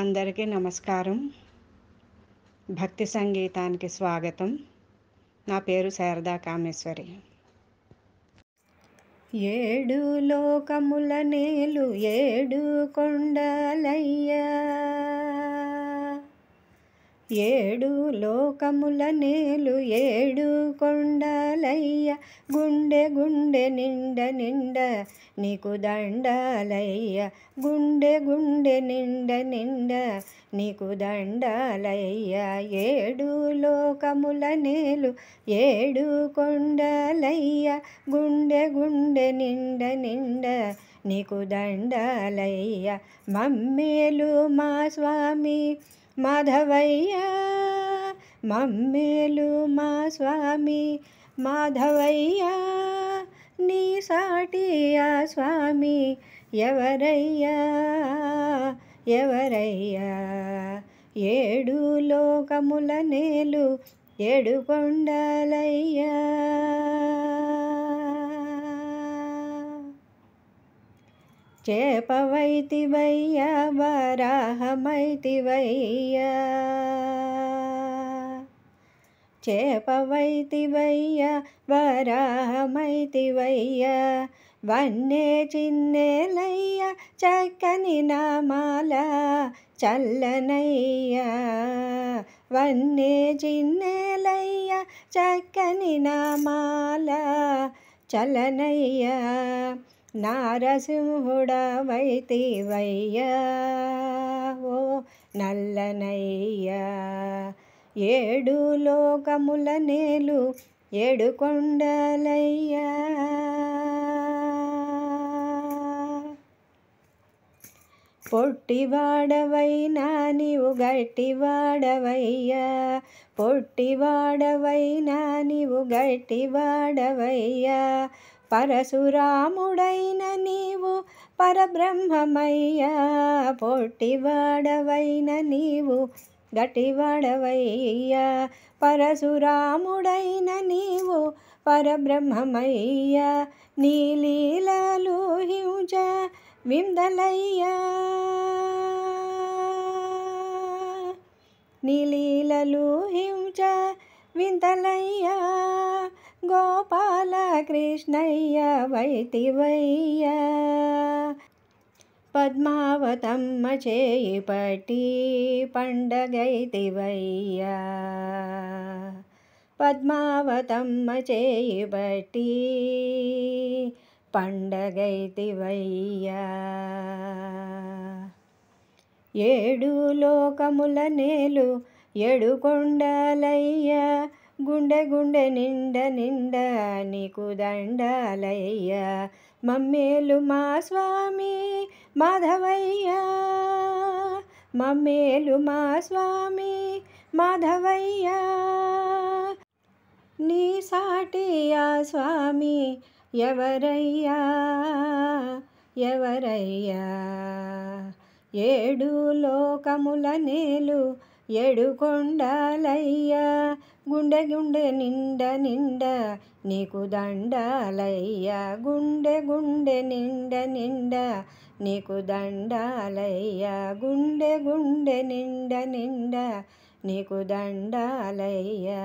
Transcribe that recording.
అందరికీ నమస్కారం భక్తి సంగీతానికి స్వాగతం నా పేరు శారదా కామేశ్వరి ఏడు లోకముల నేలు ఏడు కొండలయ్యా ఏడు లోకముల నేలు ఏడు కొండలయ్య గుండె గుండె నిండ నిండ నీకు దండాలయ్య గుండె గుండె నిండ నిండ నీకు దండాలయ్య ఏడు లోకముల నేలు ఏడు కొండలయ్య గుండె గుండె నిండ నిండ నీకు దండాలయ్య మమ్మేలు మా స్వామి మాధవయ్య మమ్మేలు మా స్వామి మాధవయ్యా నీ సాటియా స్వామి ఎవరయ్యా ఎవరయ్యా ఏడు లోకముల నేలు ఏడు కొండలయ్యా చేపవైతివయ్యా వరాహమైతివయ్యా చేపవైతివయ్య వరాహమైతివయ్య వన్నే చిన్నేలయ్య చక్కని నామాల చల్లనయ్య వన్నే చిన్నేలయ్య చక్కని నామాల చలనయ్య నారసింహుడవైతివయ్య ఓ నల్లనయ్యా ఏడు లోకముల నేలు ఏడు కొండలయ్యా పొట్టివాడవైనా నీవు గట్టివాడవయ్యా పొట్టివాడవైనా నీవు గట్టివాడవయ్యా పరశురాముడైన నీవు పరబ్రహ్మమయ్యా పొట్టివాడవైన నీవు గటివాడవయ్యా పరశురాముడైన నీవు పరబ్రహ్మమయ్యా నీలీలలు విందలయ్యా నీలీలలు విందలయ్యా గోపాల కృష్ణయ్య వైతివయ్యా పద్మావతమ్మ చేయి పట్టి పండగైతివయ్యా పద్మావతమ్మ చేయి బట్టి పండగైతివయ్యా ఏడు లోకముల నేలు ఏడు కొండలయ్యా గుండె గుండె నిండ నిండ నీకు దండాలయ్యా మమ్మేలు మా స్వామి మాధవయ్య మేలు మా స్వామి మాధవయ్యా నీ సాటియా స్వామి ఎవరయ్యా ఎవరయ్యా ఏడు లోకముల నేలు ఎడుకొండాలయ్యా గుండె గుండె నిండ నిండ నీకు దండాలయ్యా గుండె గుండె నిండ నిండ నీకు దండాలయ్యా గుండె గుండె నిండ నిండ నీకు దండాలయ్యా